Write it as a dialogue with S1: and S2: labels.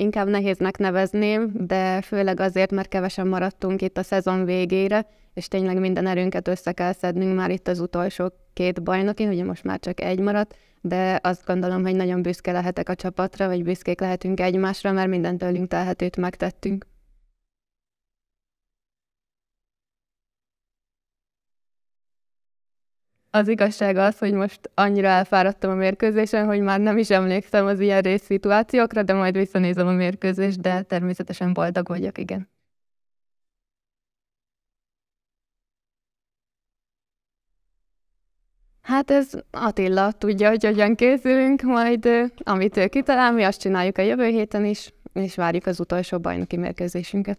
S1: inkább nehéznek nevezném, de főleg azért, mert kevesen maradtunk itt a szezon végére, és tényleg minden erőnket össze kell szednünk már itt az utolsó két bajnokin, ugye most már csak egy maradt, de azt gondolom, hogy nagyon büszke lehetek a csapatra, vagy büszkék lehetünk egymásra, mert mindentőlünk telhetőt megtettünk. Az igazság az, hogy most annyira elfáradtam a mérkőzésen, hogy már nem is emlékszem az ilyen részszituációkra, de majd visszanézem a mérkőzést, de természetesen boldog vagyok, igen. Hát ez Attila tudja, hogy hogyan készülünk, majd amit ő kitalál, mi azt csináljuk a jövő héten is, és várjuk az utolsó bajnoki mérkőzésünket.